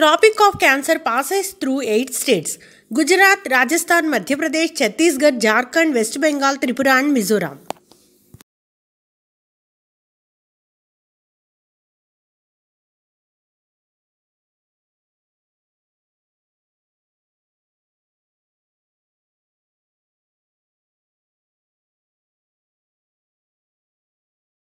tropic of cancer passes through eight states Gujarat Rajasthan Madhya Pradesh Chhattisgarh Jharkhand West Bengal Tripura and Mizoram